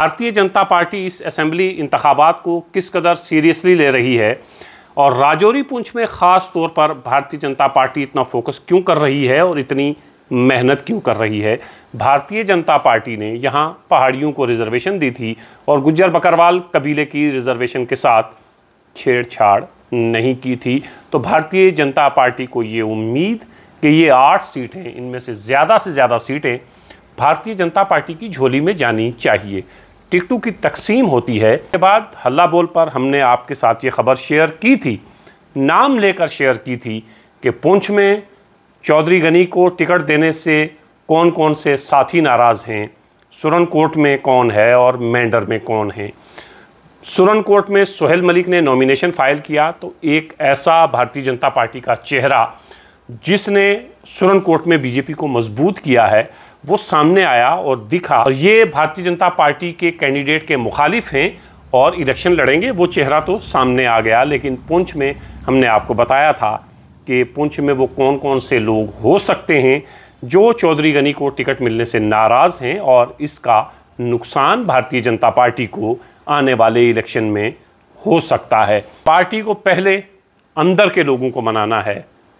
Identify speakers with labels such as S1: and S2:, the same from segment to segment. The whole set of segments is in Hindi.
S1: भारतीय जनता पार्टी इस असम्बली इंतबात को किस कदर सीरियसली ले रही है और राजौरी पुंछ में ख़ास तौर पर भारतीय जनता पार्टी इतना फोकस क्यों कर रही है और इतनी मेहनत क्यों कर रही है भारतीय जनता पार्टी ने यहाँ पहाड़ियों को रिजर्वेशन दी थी और गुज्जर बकरवाल कबीले की रिजर्वेशन के साथ छेड़छाड़ नहीं की थी तो भारतीय जनता पार्टी को ये उम्मीद कि ये आठ सीटें इनमें से ज़्यादा से ज़्यादा सीटें भारतीय जनता पार्टी की झोली में जानी चाहिए टिकटू की तकसीम होती है के बाद हल्ला बोल पर हमने आपके साथ ये खबर शेयर की थी नाम लेकर शेयर की थी कि पुंछ में चौधरी गनी को टिकट देने से कौन कौन से साथी नाराज़ हैं सुरनकोट में कौन है और मैंडर में कौन है सुरनकोट में सोहेल मलिक ने नॉमिनेशन फाइल किया तो एक ऐसा भारतीय जनता पार्टी का चेहरा जिसने सुरनकोट में बीजेपी को मजबूत किया है वो सामने आया और दिखा और ये भारतीय जनता पार्टी के कैंडिडेट के मुखालिफ हैं और इलेक्शन लड़ेंगे वो चेहरा तो सामने आ गया लेकिन पुंछ में हमने आपको बताया था कि पुंछ में वो कौन कौन से लोग हो सकते हैं जो चौधरी गनी को टिकट मिलने से नाराज़ हैं और इसका नुकसान भारतीय जनता पार्टी को आने वाले इलेक्शन में हो सकता है पार्टी को पहले अंदर के लोगों को मनाना है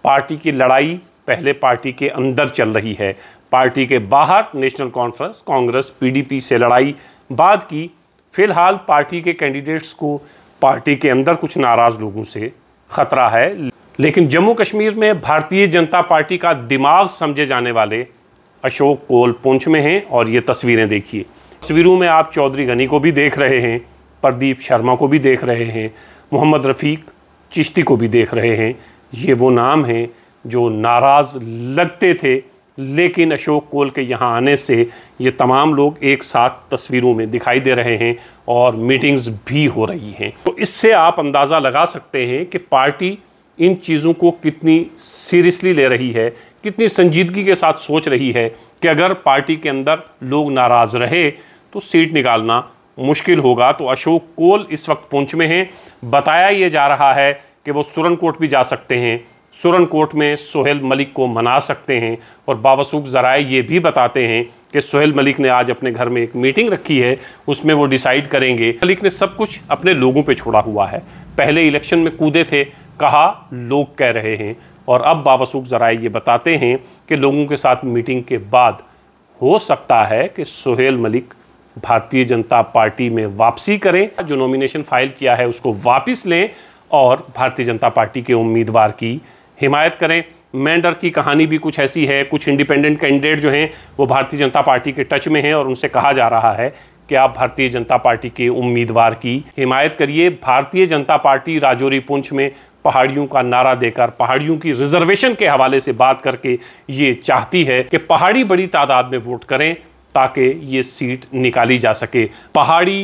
S1: पार्टी की लड़ाई पहले पार्टी के अंदर चल रही है पार्टी के बाहर नेशनल कॉन्फ्रेंस कांग्रेस पीडीपी से लड़ाई बाद की फिलहाल पार्टी के कैंडिडेट्स को पार्टी के अंदर कुछ नाराज़ लोगों से खतरा है लेकिन जम्मू कश्मीर में भारतीय जनता पार्टी का दिमाग समझे जाने वाले अशोक कोल पुंछ में हैं और ये तस्वीरें देखिए तस्वीरों में आप चौधरी गनी को भी देख रहे हैं प्रदीप शर्मा को भी देख रहे हैं मोहम्मद रफ़ीक चिश्ती को भी देख रहे हैं ये वो नाम हैं जो नाराज़ लगते थे लेकिन अशोक कोल के यहाँ आने से ये तमाम लोग एक साथ तस्वीरों में दिखाई दे रहे हैं और मीटिंग्स भी हो रही हैं तो इससे आप अंदाज़ा लगा सकते हैं कि पार्टी इन चीज़ों को कितनी सीरियसली ले रही है कितनी संजीदगी के साथ सोच रही है कि अगर पार्टी के अंदर लोग नाराज़ रहे तो सीट निकालना मुश्किल होगा तो अशोक कोल इस वक्त पहुंच में हैं बताया ये जा रहा है कि वो सुरनकोट भी जा सकते हैं सुरन कोर्ट में सोहेल मलिक को मना सकते हैं और बावसूख जराए ये भी बताते हैं कि सोहेल मलिक ने आज अपने घर में एक मीटिंग रखी है उसमें वो डिसाइड करेंगे मलिक ने सब कुछ अपने लोगों पे छोड़ा हुआ है पहले इलेक्शन में कूदे थे कहा लोग कह रहे हैं और अब बावसूख जराए ये बताते हैं कि लोगों के साथ मीटिंग के बाद हो सकता है कि सोहेल मलिक भारतीय जनता पार्टी में वापसी करें जो नॉमिनेशन फाइल किया है उसको वापस लें और भारतीय जनता पार्टी के उम्मीदवार की हिमायत करें मेंडर की कहानी भी कुछ ऐसी है कुछ इंडिपेंडेंट कैंडिडेट जो हैं वो भारतीय जनता पार्टी के टच में हैं और उनसे कहा जा रहा है कि आप भारतीय जनता पार्टी के उम्मीदवार की हिमायत करिए भारतीय जनता पार्टी राजौरी पुंछ में पहाड़ियों का नारा देकर पहाड़ियों की रिजर्वेशन के हवाले से बात करके ये चाहती है कि पहाड़ी बड़ी तादाद में वोट करें ताकि ये सीट निकाली जा सके पहाड़ी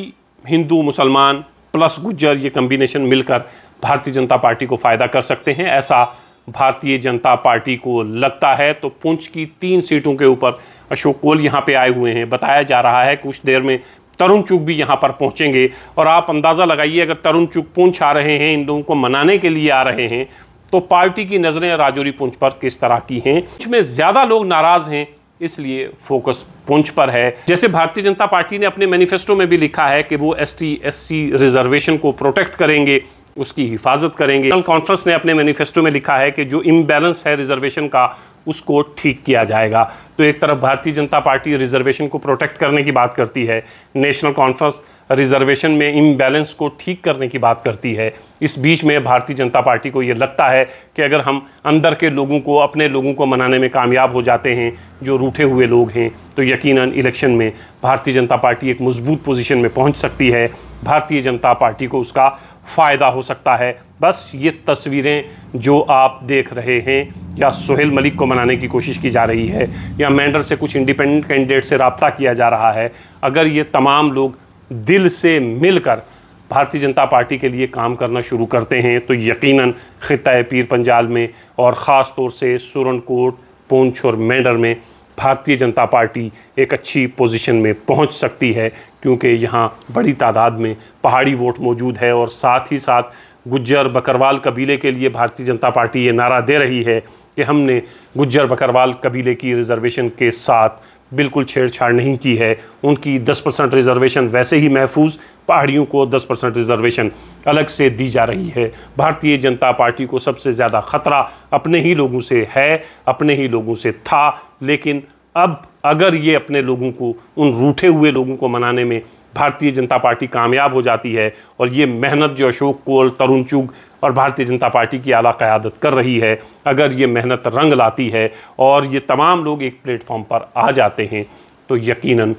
S1: हिंदू मुसलमान प्लस गुज्जर ये कम्बिनेशन मिलकर भारतीय जनता पार्टी को फ़ायदा कर सकते हैं ऐसा भारतीय जनता पार्टी को लगता है तो पुंछ की तीन सीटों के ऊपर अशोक कोल यहाँ पे आए हुए हैं बताया जा रहा है कुछ देर में तरुण चुग भी यहाँ पर पहुँचेंगे और आप अंदाज़ा लगाइए अगर तरुण चुग पुंछ आ रहे हैं इन लोगों को मनाने के लिए आ रहे हैं तो पार्टी की नज़रें राजौरी पुंछ पर किस तरह की हैं पुंछ में ज़्यादा लोग नाराज़ हैं इसलिए फोकस पुंछ पर है जैसे भारतीय जनता पार्टी ने अपने मैनिफेस्टो में भी लिखा है कि वो एस टी रिजर्वेशन को प्रोटेक्ट करेंगे उसकी हिफाजत करेंगे कॉन्फ्रेंस ने अपने मैनिफेस्टो में लिखा है कि जो इम्बैलेंस है रिजर्वेशन का उसको ठीक किया जाएगा तो एक तरफ भारतीय जनता पार्टी रिजर्वेशन को प्रोटेक्ट करने की बात करती है नेशनल कॉन्फ्रेंस रिजर्वेशन में इम्बैलेंस को ठीक करने की बात करती है इस बीच में भारतीय जनता पार्टी को ये लगता है कि अगर हम अंदर के लोगों को अपने लोगों को मनाने में कामयाब हो जाते हैं जो रूठे हुए लोग हैं तो यकीनन इलेक्शन में भारतीय जनता पार्टी एक मजबूत पोजीशन में पहुंच सकती है भारतीय जनता पार्टी को उसका फ़ायदा हो सकता है बस ये तस्वीरें जो आप देख रहे हैं या सोहेल मलिक को मनाने की कोशिश की जा रही है या मैंडर से कुछ इंडिपेंडेंट कैंडिडेट से रबता किया जा रहा है अगर ये तमाम लोग दिल से मिलकर भारतीय जनता पार्टी के लिए काम करना शुरू करते हैं तो यकीनन ख़ित पीर पंजाल में और ख़ास तौर से सुरनकोट पोंछ और मैंडर में भारतीय जनता पार्टी एक अच्छी पोजीशन में पहुंच सकती है क्योंकि यहाँ बड़ी तादाद में पहाड़ी वोट मौजूद है और साथ ही साथ गुज्जर बकरवाल कबीले के लिए भारतीय जनता पार्टी ये नारा दे रही है कि हमने गुज्जर बकरवाल कबीले की रिजर्वेशन के साथ बिल्कुल छेड़छाड़ नहीं की है उनकी 10 परसेंट रिजर्वेशन वैसे ही महफूज पहाड़ियों को 10 परसेंट रिजर्वेशन अलग से दी जा रही है भारतीय जनता पार्टी को सबसे ज़्यादा ख़तरा अपने ही लोगों से है अपने ही लोगों से था लेकिन अब अगर ये अपने लोगों को उन रूठे हुए लोगों को मनाने में भारतीय जनता पार्टी कामयाब हो जाती है और ये मेहनत जो अशोक कोल तरुण चुग और भारतीय जनता पार्टी की आला क़्यादत कर रही है अगर ये मेहनत रंग लाती है और ये तमाम लोग एक प्लेटफॉर्म पर आ जाते हैं तो यकीनन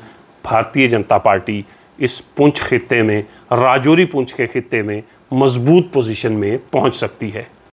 S1: भारतीय जनता पार्टी इस पुंछ खत्े में राजौरी पुंछ के खत्े में मजबूत पोजीशन में पहुंच सकती है